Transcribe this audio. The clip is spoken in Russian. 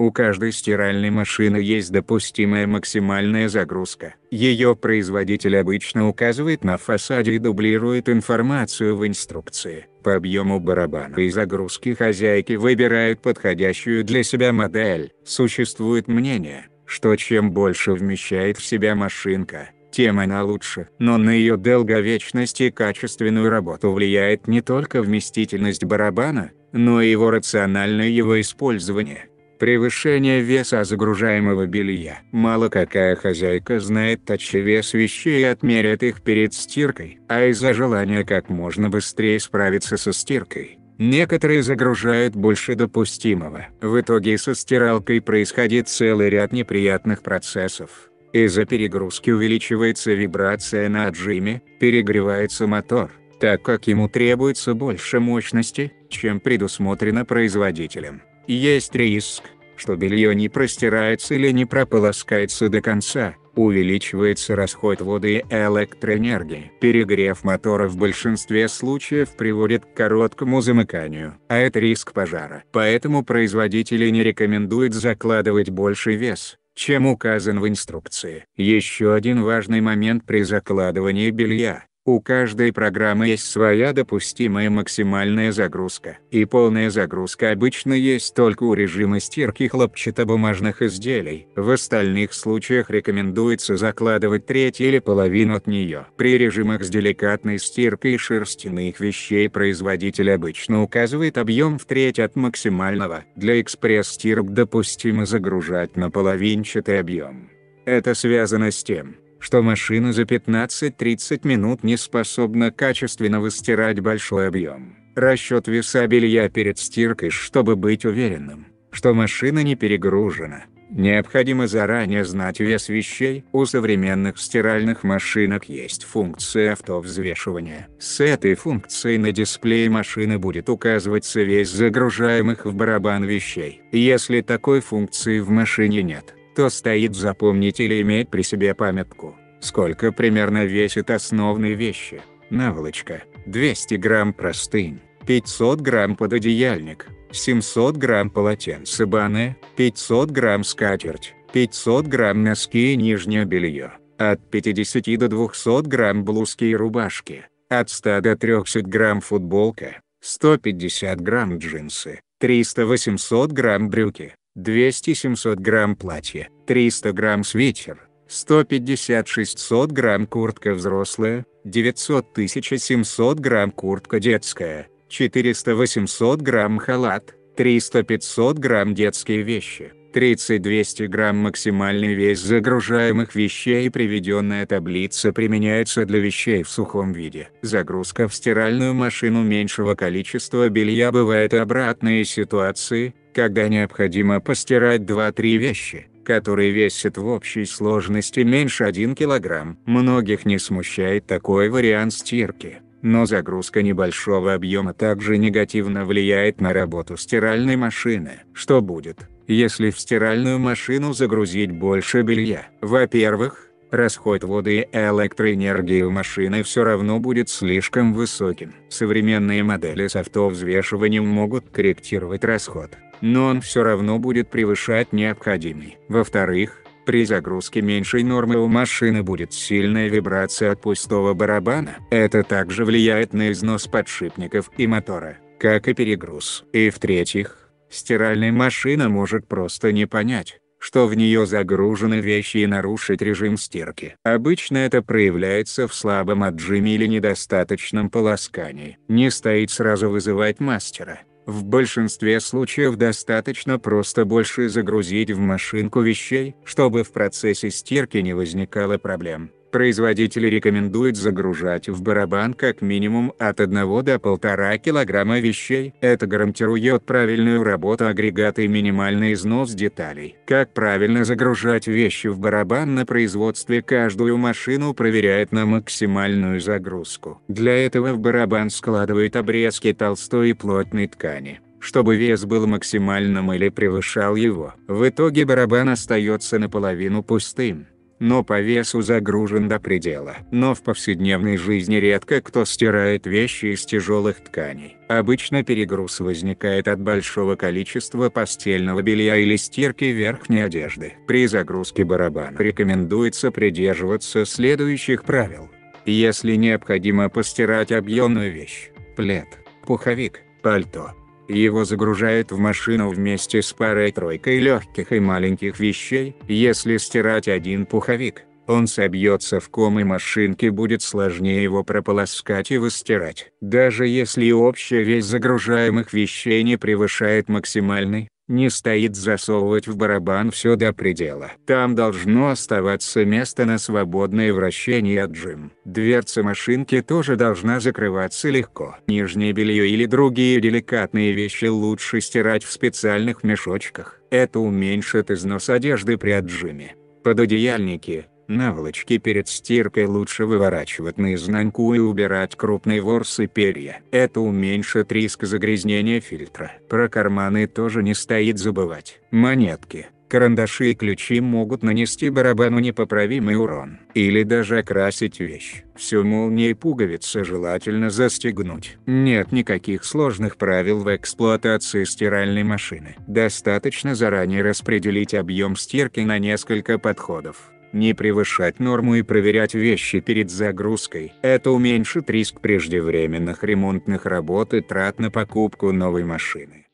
У каждой стиральной машины есть допустимая максимальная загрузка. Ее производитель обычно указывает на фасаде и дублирует информацию в инструкции. По объему барабана и загрузки хозяйки выбирают подходящую для себя модель. Существует мнение, что чем больше вмещает в себя машинка, тем она лучше. Но на ее долговечность и качественную работу влияет не только вместительность барабана, но и его рациональное его использование. Превышение веса загружаемого белья. Мало какая хозяйка знает точный вес вещей и отмерит их перед стиркой. А из-за желания как можно быстрее справиться со стиркой, некоторые загружают больше допустимого. В итоге со стиралкой происходит целый ряд неприятных процессов. Из-за перегрузки увеличивается вибрация на отжиме, перегревается мотор, так как ему требуется больше мощности, чем предусмотрено производителем есть риск, что белье не простирается или не прополоскается до конца, увеличивается расход воды и электроэнергии. Перегрев мотора в большинстве случаев приводит к короткому замыканию, а это риск пожара. Поэтому производители не рекомендуют закладывать больший вес, чем указан в инструкции. Еще один важный момент при закладывании белья у каждой программы есть своя допустимая максимальная загрузка. И полная загрузка обычно есть только у режима стирки хлопчатобумажных изделий. В остальных случаях рекомендуется закладывать треть или половину от нее. При режимах с деликатной стиркой шерстяных вещей производитель обычно указывает объем в треть от максимального. Для экспресс-стирок допустимо загружать на половинчатый объем. Это связано с тем, что машина за 15-30 минут не способна качественно выстирать большой объем. Расчет веса белья перед стиркой, чтобы быть уверенным, что машина не перегружена. Необходимо заранее знать вес вещей. У современных стиральных машинок есть функция автовзвешивания. С этой функцией на дисплее машины будет указываться весь загружаемых в барабан вещей. Если такой функции в машине нет, кто стоит запомнить или иметь при себе памятку, сколько примерно весит основные вещи. Наволочка, 200 грамм простынь, 500 грамм пододеяльник, 700 грамм полотенце баны, 500 грамм скатерть, 500 грамм носки и нижнее белье, от 50 до 200 грамм блузки и рубашки, от 100 до 300 грамм футболка, 150 грамм джинсы, 300-800 грамм брюки, 200-700 грамм платье, 300 грамм свитер, 150-600 грамм куртка взрослая, 900-1700 грамм куртка детская, 400-800 грамм халат, 300-500 грамм детские вещи. 30-200 грамм максимальный вес загружаемых вещей и приведенная таблица применяется для вещей в сухом виде. Загрузка в стиральную машину меньшего количества белья бывает обратные ситуации, когда необходимо постирать 2-3 вещи который весит в общей сложности меньше 1 кг. Многих не смущает такой вариант стирки но загрузка небольшого объема также негативно влияет на работу стиральной машины. Что будет, если в стиральную машину загрузить больше белья. Во-первых, расход воды и электроэнергии у машины все равно будет слишком высоким. Современные модели с автовзвешиванием могут корректировать расход, но он все равно будет превышать необходимый. Во-вторых, при загрузке меньшей нормы у машины будет сильная вибрация от пустого барабана. Это также влияет на износ подшипников и мотора, как и перегруз. И в-третьих, Стиральная машина может просто не понять, что в нее загружены вещи и нарушить режим стирки. Обычно это проявляется в слабом отжиме или недостаточном полоскании. Не стоит сразу вызывать мастера. В большинстве случаев достаточно просто больше загрузить в машинку вещей, чтобы в процессе стирки не возникало проблем. Производители рекомендуют загружать в барабан как минимум от 1 до 1,5 кг вещей. Это гарантирует правильную работу агрегата и минимальный износ деталей. Как правильно загружать вещи в барабан на производстве каждую машину проверяет на максимальную загрузку. Для этого в барабан складывают обрезки толстой и плотной ткани чтобы вес был максимальным или превышал его. В итоге барабан остается наполовину пустым но по весу загружен до предела. Но в повседневной жизни редко кто стирает вещи из тяжелых тканей. Обычно перегруз возникает от большого количества постельного белья или стирки верхней одежды. При загрузке барабана рекомендуется придерживаться следующих правил. Если необходимо постирать объемную вещь, плед, пуховик, пальто, его загружают в машину вместе с парой-тройкой легких и маленьких вещей, если стирать один пуховик, он собьется в ком и машинке будет сложнее его прополоскать и выстирать. Даже если общая вес загружаемых вещей не превышает максимальной, не стоит засовывать в барабан все до предела. Там должно оставаться место на свободное вращение отжим. Дверца машинки тоже должна закрываться легко. Нижнее белье или другие деликатные вещи лучше стирать в специальных мешочках. Это уменьшит износ одежды при отжиме. Пододеяльники – Наволочки перед стиркой лучше выворачивать наизнанку и убирать крупные ворсы перья. Это уменьшит риск загрязнения фильтра. Про карманы тоже не стоит забывать. Монетки, карандаши и ключи могут нанести барабану непоправимый урон. Или даже окрасить вещь. Всю молнию и пуговицы желательно застегнуть. Нет никаких сложных правил в эксплуатации стиральной машины. Достаточно заранее распределить объем стирки на несколько подходов. Не превышать норму и проверять вещи перед загрузкой. Это уменьшит риск преждевременных ремонтных работ и трат на покупку новой машины.